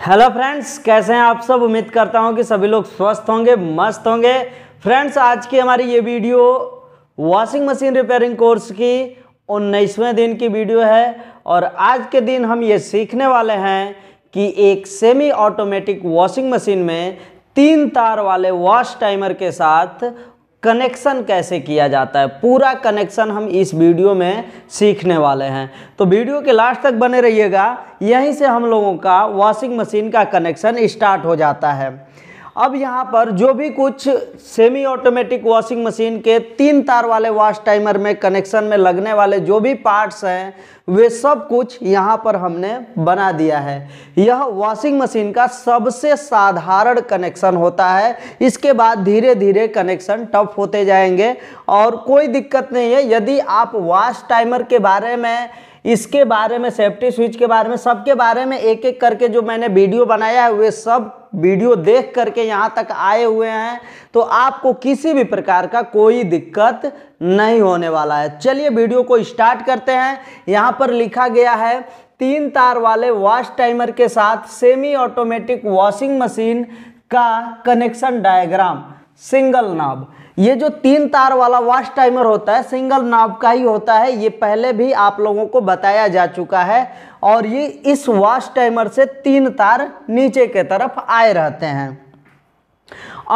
hello friends कैसे हैं आप सब उम्मीद करता हूं कि सभी लोग स्वस्थ होंगे मस्त होंगे फ्रेंड्स आज की हमारी ये video washing machine repairing course की उन्नीसवें दिन की वीडियो है और आज के दिन हम ये सीखने वाले हैं कि एक सेमी ऑटोमेटिक वॉशिंग मशीन में तीन तार वाले वॉश टाइमर के साथ कनेक्शन कैसे किया जाता है पूरा कनेक्शन हम इस वीडियो में सीखने वाले हैं तो वीडियो के लास्ट तक बने रहिएगा यहीं से हम लोगों का वॉशिंग मशीन का कनेक्शन स्टार्ट हो जाता है अब यहाँ पर जो भी कुछ सेमी ऑटोमेटिक वॉशिंग मशीन के तीन तार वाले वॉश टाइमर में कनेक्शन में लगने वाले जो भी पार्ट्स हैं वे सब कुछ यहाँ पर हमने बना दिया है यह वॉशिंग मशीन का सबसे साधारण कनेक्शन होता है इसके बाद धीरे धीरे कनेक्शन टफ होते जाएंगे और कोई दिक्कत नहीं है यदि आप वॉश टाइमर के बारे में इसके बारे में सेफ्टी स्विच के बारे में सबके बारे में एक एक करके जो मैंने वीडियो बनाया है वे सब वीडियो देख करके यहाँ तक आए हुए हैं तो आपको किसी भी प्रकार का कोई दिक्कत नहीं होने वाला है चलिए वीडियो को स्टार्ट करते हैं यहाँ पर लिखा गया है तीन तार वाले वॉश टाइमर के साथ सेमी ऑटोमेटिक वॉशिंग मशीन का कनेक्शन डायग्राम सिंगल नाब ये जो तीन तार वाला वाश टाइमर होता है सिंगल नाव का ही होता है ये पहले भी आप लोगों को बताया जा चुका है और ये इस वाश टाइमर से तीन तार नीचे के तरफ आए रहते हैं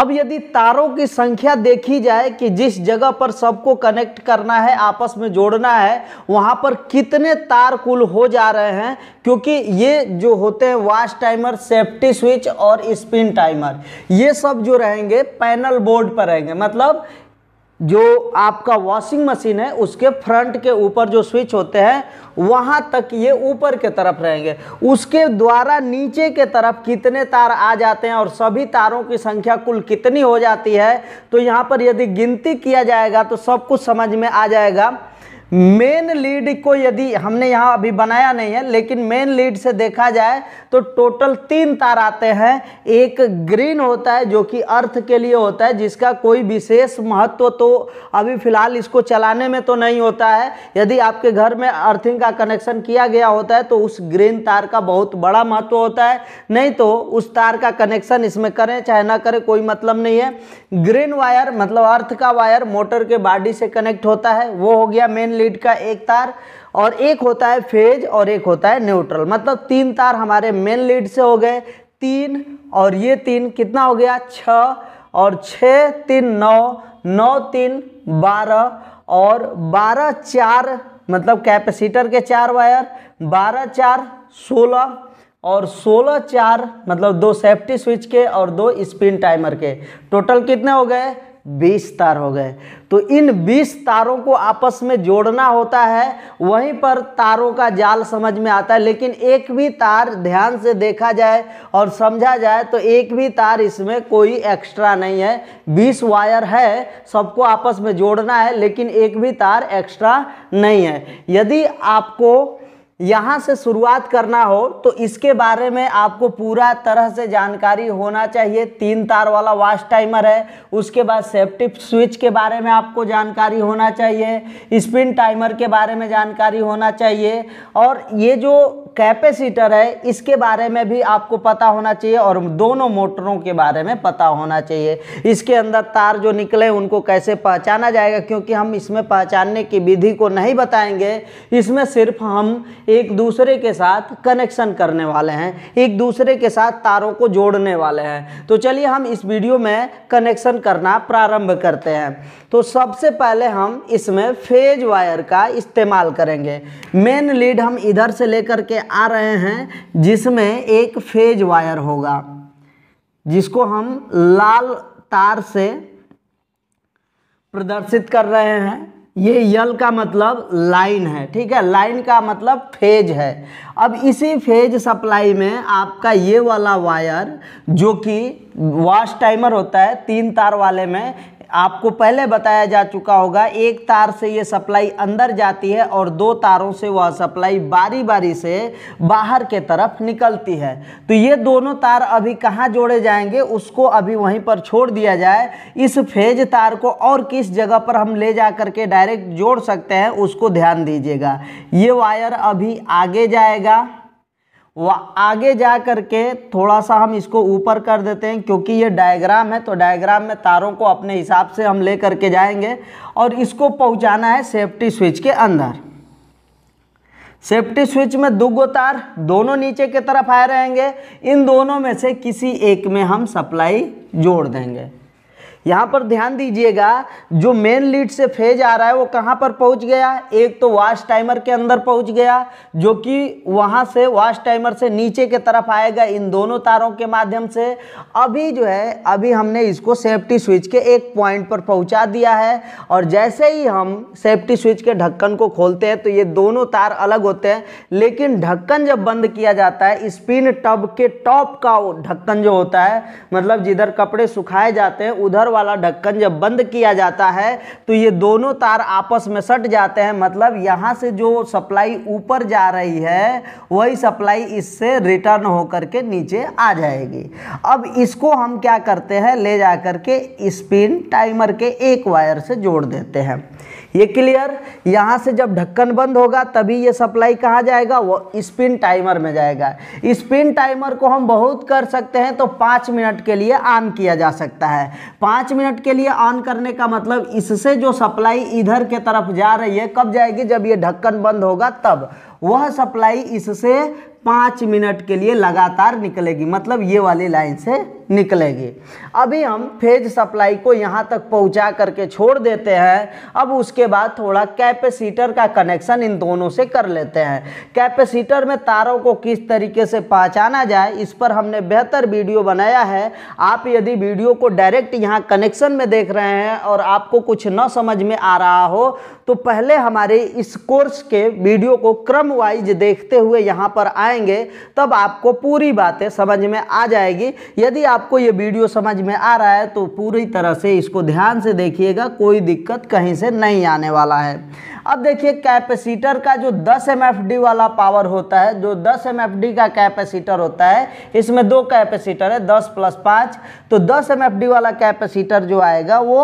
अब यदि तारों की संख्या देखी जाए कि जिस जगह पर सबको कनेक्ट करना है आपस में जोड़ना है वहाँ पर कितने तार कुल हो जा रहे हैं क्योंकि ये जो होते हैं वाश टाइमर सेफ्टी स्विच और स्पिन टाइमर ये सब जो रहेंगे पैनल बोर्ड पर रहेंगे मतलब जो आपका वॉशिंग मशीन है उसके फ्रंट के ऊपर जो स्विच होते हैं वहाँ तक ये ऊपर के तरफ रहेंगे उसके द्वारा नीचे के तरफ कितने तार आ जाते हैं और सभी तारों की संख्या कुल कितनी हो जाती है तो यहाँ पर यदि गिनती किया जाएगा तो सब कुछ समझ में आ जाएगा मेन लीड को यदि हमने यहाँ अभी बनाया नहीं है लेकिन मेन लीड से देखा जाए तो टोटल तीन तार आते हैं एक ग्रीन होता है जो कि अर्थ के लिए होता है जिसका कोई विशेष महत्व तो अभी फिलहाल इसको चलाने में तो नहीं होता है यदि आपके घर में अर्थिंग का कनेक्शन किया गया होता है तो उस ग्रीन तार का बहुत बड़ा महत्व होता है नहीं तो उस तार का कनेक्शन इसमें करें चाहे ना करें कोई मतलब नहीं है ग्रीन वायर मतलब अर्थ का वायर मोटर के बॉडी से कनेक्ट होता है वो हो गया मेन लीड का एक तार और एक होता है फेज और एक होता है न्यूट्रल मतलब तीन तार हमारे मेन लीड से हो गए तीन और ये तीन कितना हो गया छ और छ तीन नौ नौ तीन बारह और बारह चार मतलब कैपेसिटर के चार वायर बारह चार सोलह और सोलह चार मतलब दो सेफ्टी स्विच के और दो स्पिन टाइमर के टोटल कितने हो गए बीस तार हो गए तो इन बीस तारों को आपस में जोड़ना होता है वहीं पर तारों का जाल समझ में आता है लेकिन एक भी तार ध्यान से देखा जाए और समझा जाए तो एक भी तार इसमें कोई एक्स्ट्रा नहीं है बीस वायर है सबको आपस में जोड़ना है लेकिन एक भी तार एक्स्ट्रा नहीं है यदि आपको यहाँ से शुरुआत करना हो तो इसके बारे में आपको पूरा तरह से जानकारी होना चाहिए तीन तार वाला वाश टाइमर है उसके बाद सेफ्टी स्विच के बारे में आपको जानकारी होना चाहिए स्पिन टाइमर के बारे में जानकारी होना चाहिए और ये जो कैपेसिटर है इसके बारे में भी आपको पता होना चाहिए और दोनों मोटरों के बारे में पता होना चाहिए इसके अंदर तार जो निकले उनको कैसे पहचाना जाएगा क्योंकि हम इसमें पहचानने की विधि को नहीं बताएंगे इसमें सिर्फ हम एक दूसरे के साथ कनेक्शन करने वाले हैं एक दूसरे के साथ तारों को जोड़ने वाले हैं तो चलिए हम इस वीडियो में कनेक्शन करना प्रारंभ करते हैं तो सबसे पहले हम इसमें फेज वायर का इस्तेमाल करेंगे मेन लीड हम इधर से लेकर के आ रहे हैं जिसमें एक फेज वायर होगा जिसको हम लाल तार से प्रदर्शित कर रहे हैं ये यल का मतलब लाइन है ठीक है लाइन का मतलब फेज है अब इसी फेज सप्लाई में आपका ये वाला वायर जो कि वॉश टाइमर होता है तीन तार वाले में आपको पहले बताया जा चुका होगा एक तार से ये सप्लाई अंदर जाती है और दो तारों से वह सप्लाई बारी बारी से बाहर के तरफ निकलती है तो ये दोनों तार अभी कहाँ जोड़े जाएंगे उसको अभी वहीं पर छोड़ दिया जाए इस फेज तार को और किस जगह पर हम ले जा करके डायरेक्ट जोड़ सकते हैं उसको ध्यान दीजिएगा ये वायर अभी आगे जाएगा वह आगे जा कर के थोड़ा सा हम इसको ऊपर कर देते हैं क्योंकि ये डायग्राम है तो डायग्राम में तारों को अपने हिसाब से हम ले करके जाएंगे और इसको पहुंचाना है सेफ्टी स्विच के अंदर सेफ्टी स्विच में दो गो तार दोनों नीचे की तरफ आए रहेंगे इन दोनों में से किसी एक में हम सप्लाई जोड़ देंगे यहाँ पर ध्यान दीजिएगा जो मेन लीड से फेज आ रहा है वो कहाँ पर पहुँच गया एक तो वाश टाइमर के अंदर पहुँच गया जो कि वहाँ से वाश टाइमर से नीचे के तरफ आएगा इन दोनों तारों के माध्यम से अभी जो है अभी हमने इसको सेफ्टी स्विच के एक पॉइंट पर पहुँचा दिया है और जैसे ही हम सेफ्टी स्विच के ढक्कन को खोलते हैं तो ये दोनों तार अलग होते हैं लेकिन ढक्कन जब बंद किया जाता है स्पिन टब के टॉप का ढक्कन जो होता है मतलब जिधर कपड़े सुखाए जाते हैं उधर वाला ढक्कन जब बंद किया जाता है तो ये दोनों तार आपस में सट जाते हैं मतलब यहाँ से जो सप्लाई ऊपर जा रही है वही सप्लाई इससे रिटर्न होकर के नीचे आ जाएगी अब इसको हम क्या करते हैं ले जा करके के स्पिन टाइमर के एक वायर से जोड़ देते हैं ये क्लियर यहाँ से जब ढक्कन बंद होगा तभी ये सप्लाई कहाँ जाएगा वो स्पिन टाइमर में जाएगा स्पिन टाइमर को हम बहुत कर सकते हैं तो पाँच मिनट के लिए ऑन किया जा सकता है पाँच मिनट के लिए ऑन करने का मतलब इससे जो सप्लाई इधर के तरफ जा रही है कब जाएगी जब ये ढक्कन बंद होगा तब वह सप्लाई इससे पाँच मिनट के लिए लगातार निकलेगी मतलब ये वाली लाइन से निकलेगी अभी हम फेज सप्लाई को यहाँ तक पहुँचा करके छोड़ देते हैं अब उसके बाद थोड़ा कैपेसिटर का कनेक्शन इन दोनों से कर लेते हैं कैपेसिटर में तारों को किस तरीके से पहचाना जाए इस पर हमने बेहतर वीडियो बनाया है आप यदि वीडियो को डायरेक्ट यहाँ कनेक्शन में देख रहे हैं और आपको कुछ न समझ में आ रहा हो तो पहले हमारे इस कोर्स के वीडियो को क्रम वाइज देखते हुए यहाँ पर आए बताएंगे तब आपको पूरी बातें समझ में आ जाएगी यदि आपको ये वीडियो समझ में आ रहा है तो पूरी तरह से इसको ध्यान से देखिएगा कोई दिक्कत कहीं से नहीं आने वाला है अब देखिए कैपेसिटर का जो 10 एम वाला पावर होता है जो 10 एम का कैपेसिटर होता है इसमें दो कैपेसिटर है 10 प्लस पाँच तो 10 एम वाला कैपेसिटर जो आएगा वो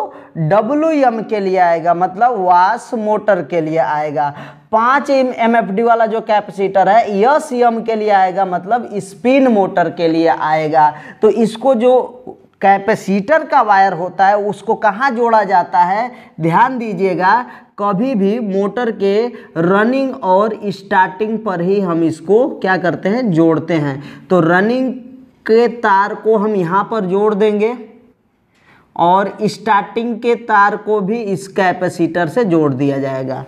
डब्ल्यू के लिए आएगा मतलब वास मोटर के लिए आएगा पाँच एम वाला जो कैपेसिटर है यह सी के लिए आएगा मतलब स्पिन मोटर के लिए आएगा तो इसको जो कैपेसिटर का वायर होता है उसको कहाँ जोड़ा जाता है ध्यान दीजिएगा कभी भी मोटर के रनिंग और स्टार्टिंग पर ही हम इसको क्या करते हैं जोड़ते हैं तो रनिंग के तार को हम यहाँ पर जोड़ देंगे और स्टार्टिंग के तार को भी इस कैपेसिटर से जोड़ दिया जाएगा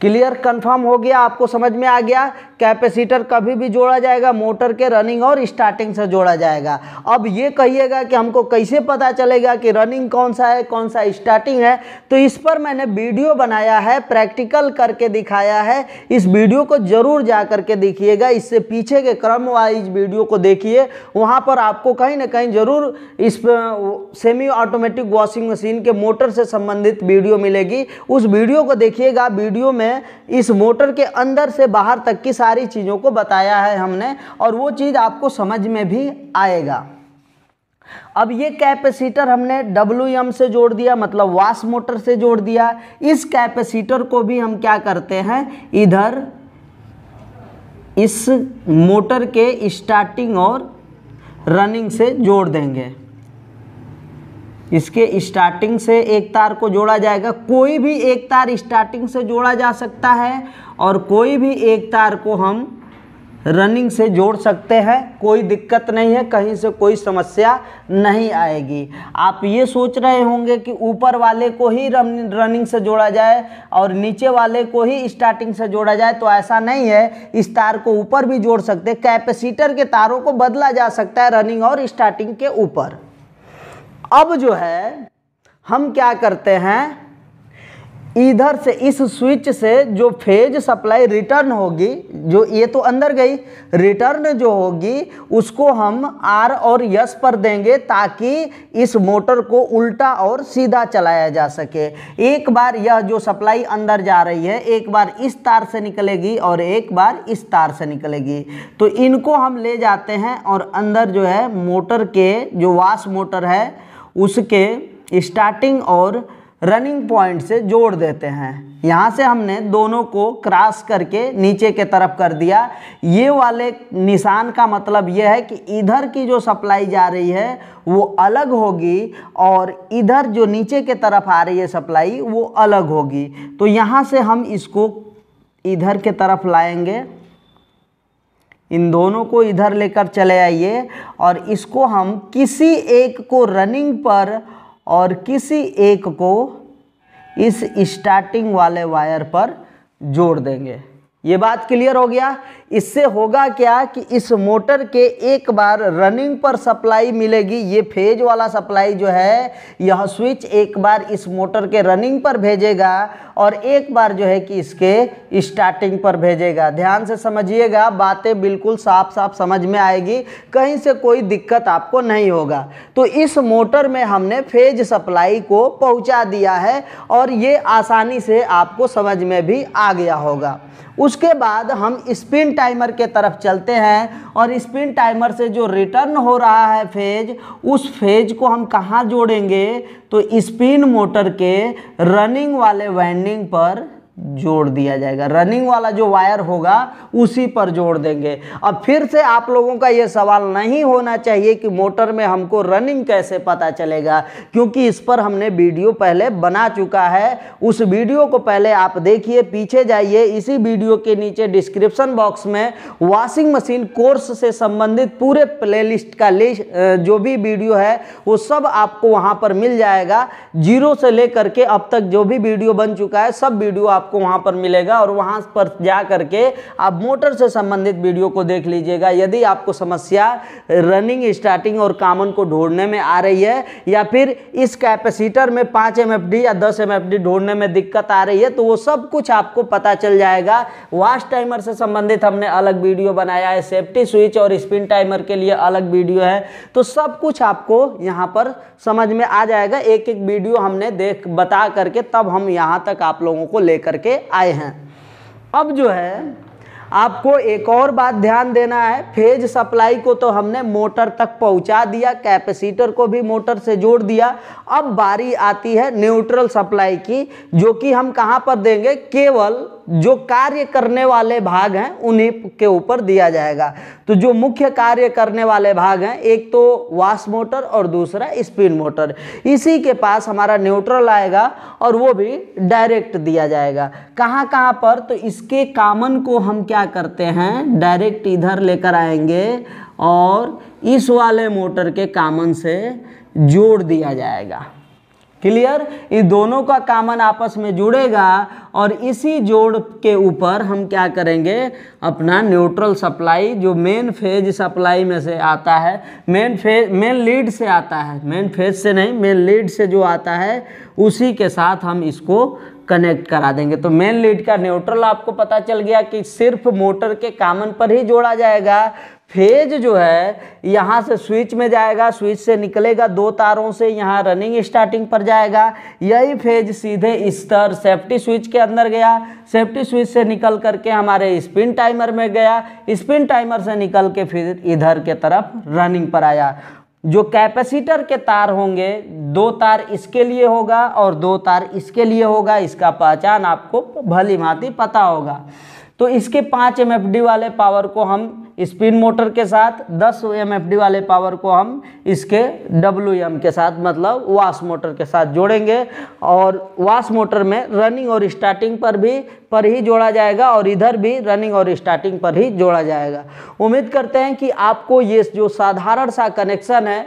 क्लियर कंफर्म हो गया आपको समझ में आ गया कैपेसिटर कभी भी जोड़ा जाएगा मोटर के रनिंग और स्टार्टिंग से जोड़ा जाएगा अब ये कहिएगा कि हमको कैसे पता चलेगा कि रनिंग कौन सा है कौन सा स्टार्टिंग है तो इस पर मैंने वीडियो बनाया है प्रैक्टिकल करके दिखाया है इस वीडियो को ज़रूर जा करके देखिएगा इससे पीछे के क्रम वाइज वीडियो को देखिए वहाँ पर आपको कहीं ना कहीं ज़रूर इस सेमी ऑटोमेटिक वॉशिंग मशीन के मोटर से संबंधित वीडियो मिलेगी उस वीडियो को देखिएगा वीडियो में इस मोटर के अंदर से बाहर तक की सारी सारी चीज़ों को बताया है हमने और वो चीज़ आपको समझ में भी आएगा अब ये कैपेसिटर हमने डब्ल्यू से जोड़ दिया मतलब वास मोटर से जोड़ दिया इस कैपेसिटर को भी हम क्या करते हैं इधर इस मोटर के स्टार्टिंग और रनिंग से जोड़ देंगे इसके स्टार्टिंग से एक तार को जोड़ा जाएगा कोई भी एक तार स्टार्टिंग से जोड़ा जा सकता है और कोई भी एक तार को हम रनिंग से जोड़ सकते हैं कोई दिक्कत नहीं है कहीं से कोई समस्या नहीं आएगी आप ये सोच रहे होंगे कि ऊपर वाले को ही रनिंग से जोड़ा जाए और नीचे वाले को ही स्टार्टिंग से जोड़ा जाए तो ऐसा नहीं है इस तार को ऊपर भी जोड़ सकते कैपेसिटर के तारों को बदला जा सकता है रनिंग और स्टार्टिंग के ऊपर अब जो है हम क्या करते हैं इधर से इस स्विच से जो फेज सप्लाई रिटर्न होगी जो ये तो अंदर गई रिटर्न जो होगी उसको हम आर और यस पर देंगे ताकि इस मोटर को उल्टा और सीधा चलाया जा सके एक बार यह जो सप्लाई अंदर जा रही है एक बार इस तार से निकलेगी और एक बार इस तार से निकलेगी तो इनको हम ले जाते हैं और अंदर जो है मोटर के जो वाश मोटर है उसके स्टार्टिंग और रनिंग पॉइंट से जोड़ देते हैं यहाँ से हमने दोनों को क्रॉस करके नीचे के तरफ कर दिया ये वाले निशान का मतलब ये है कि इधर की जो सप्लाई जा रही है वो अलग होगी और इधर जो नीचे के तरफ आ रही है सप्लाई वो अलग होगी तो यहाँ से हम इसको इधर के तरफ लाएंगे इन दोनों को इधर लेकर चले आइए और इसको हम किसी एक को रनिंग पर और किसी एक को इस स्टार्टिंग वाले वायर पर जोड़ देंगे ये बात क्लियर हो गया इससे होगा क्या कि इस मोटर के एक बार रनिंग पर सप्लाई मिलेगी ये फेज वाला सप्लाई जो है यह स्विच एक बार इस मोटर के रनिंग पर भेजेगा और एक बार जो है कि इसके स्टार्टिंग पर भेजेगा ध्यान से समझिएगा बातें बिल्कुल साफ साफ समझ में आएगी कहीं से कोई दिक्कत आपको नहीं होगा तो इस मोटर में हमने फेज सप्लाई को पहुंचा दिया है और ये आसानी से आपको समझ में भी आ गया होगा उसके बाद हम स्पिन टाइमर के तरफ चलते हैं और स्पिन टाइमर से जो रिटर्न हो रहा है फेज उस फेज को हम कहाँ जोड़ेंगे तो स्पिन मोटर के रनिंग वाले वाइंडिंग पर जोड़ दिया जाएगा रनिंग वाला जो वायर होगा उसी पर जोड़ देंगे अब फिर से आप लोगों का ये सवाल नहीं होना चाहिए कि मोटर में हमको रनिंग कैसे पता चलेगा क्योंकि इस पर हमने वीडियो पहले बना चुका है उस वीडियो को पहले आप देखिए पीछे जाइए इसी वीडियो के नीचे डिस्क्रिप्शन बॉक्स में वॉशिंग मशीन कोर्स से संबंधित पूरे प्लेलिस्ट का लिस्ट जो भी वीडियो है वो सब आपको वहाँ पर मिल जाएगा जीरो से लेकर के अब तक जो भी वीडियो बन चुका है सब वीडियो आप आपको वहाँ पर मिलेगा और वहाँ पर जा करके आप मोटर से संबंधित वीडियो को देख लीजिएगा यदि आपको समस्या रनिंग स्टार्टिंग और कामन को ढूंढने में आ रही है या फिर इस कैपेसिटर में पाँच एम या दस एम ढूंढने में दिक्कत आ रही है तो वो सब कुछ आपको पता चल जाएगा वाश टाइमर से संबंधित हमने अलग वीडियो बनाया है सेफ्टी स्विच और स्पिन टाइमर के लिए अलग वीडियो है तो सब कुछ आपको यहाँ पर समझ में आ जाएगा एक एक वीडियो हमने देख बता करके तब हम यहाँ तक आप लोगों को लेकर करके आए हैं अब जो है आपको एक और बात ध्यान देना है फेज सप्लाई को तो हमने मोटर तक पहुंचा दिया कैपेसिटर को भी मोटर से जोड़ दिया अब बारी आती है न्यूट्रल सप्लाई की जो कि हम कहां पर देंगे केवल जो कार्य करने वाले भाग हैं उन्हीं के ऊपर दिया जाएगा तो जो मुख्य कार्य करने वाले भाग हैं एक तो वाश मोटर और दूसरा स्पिन मोटर इसी के पास हमारा न्यूट्रल आएगा और वो भी डायरेक्ट दिया जाएगा कहाँ कहाँ पर तो इसके कामन को हम क्या करते हैं डायरेक्ट इधर लेकर आएंगे और इस वाले मोटर के कामन से जोड़ दिया जाएगा क्लियर ये दोनों का कामन आपस में जुड़ेगा और इसी जोड़ के ऊपर हम क्या करेंगे अपना न्यूट्रल सप्लाई जो मेन फेज सप्लाई में से आता है मेन फेज मेन लीड से आता है मेन फेज से नहीं मेन लीड से जो आता है उसी के साथ हम इसको कनेक्ट करा देंगे तो मेन लीड का न्यूट्रल आपको पता चल गया कि सिर्फ मोटर के कामन पर ही जोड़ा जाएगा फेज जो है यहाँ से स्विच में जाएगा स्विच से निकलेगा दो तारों से यहाँ रनिंग स्टार्टिंग पर जाएगा यही फेज सीधे स्तर सेफ्टी स्विच के अंदर गया सेफ्टी स्विच से निकल करके हमारे स्पिन टाइमर में गया स्पिन टाइमर से निकल के फिर इधर के तरफ रनिंग पर आया जो कैपेसिटर के तार होंगे दो तार इसके लिए होगा और दो तार इसके लिए होगा इसका पहचान आपको भली भांति पता होगा तो इसके पाँच एम वाले पावर को हम स्पिन मोटर के साथ 10 एम वाले पावर को हम इसके डब्ल्यू के साथ मतलब वाश मोटर के साथ जोड़ेंगे और वाश मोटर में रनिंग और स्टार्टिंग पर भी पर ही जोड़ा जाएगा और इधर भी रनिंग और स्टार्टिंग पर ही जोड़ा जाएगा उम्मीद करते हैं कि आपको ये जो साधारण सा कनेक्शन है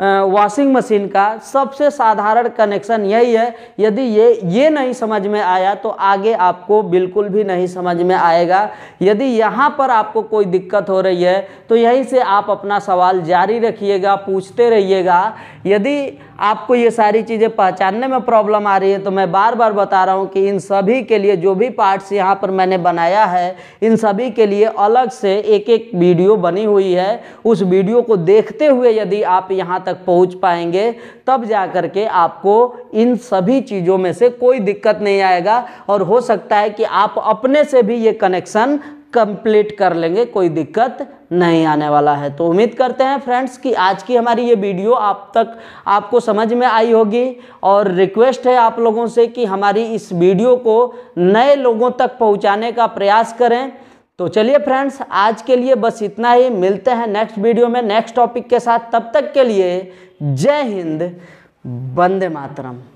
वॉशिंग मशीन का सबसे साधारण कनेक्शन यही है यदि ये ये नहीं समझ में आया तो आगे आपको बिल्कुल भी नहीं समझ में आएगा यदि यहाँ पर आपको कोई दिक्कत हो रही है तो यहीं से आप अपना सवाल जारी रखिएगा पूछते रहिएगा यदि आपको ये सारी चीज़ें पहचानने में प्रॉब्लम आ रही है तो मैं बार बार बता रहा हूँ कि इन सभी के लिए जो भी पार्ट्स यहाँ पर मैंने बनाया है इन सभी के लिए अलग से एक एक वीडियो बनी हुई है उस वीडियो को देखते हुए यदि आप यहाँ तक पहुँच पाएंगे तब जा कर के आपको इन सभी चीज़ों में से कोई दिक्कत नहीं आएगा और हो सकता है कि आप अपने से भी ये कनेक्शन कंप्लीट कर लेंगे कोई दिक्कत नहीं आने वाला है तो उम्मीद करते हैं फ्रेंड्स कि आज की हमारी ये वीडियो आप तक आपको समझ में आई होगी और रिक्वेस्ट है आप लोगों से कि हमारी इस वीडियो को नए लोगों तक पहुंचाने का प्रयास करें तो चलिए फ्रेंड्स आज के लिए बस इतना ही मिलते हैं नेक्स्ट वीडियो में नेक्स्ट टॉपिक के साथ तब तक के लिए जय हिंद वंदे मातरम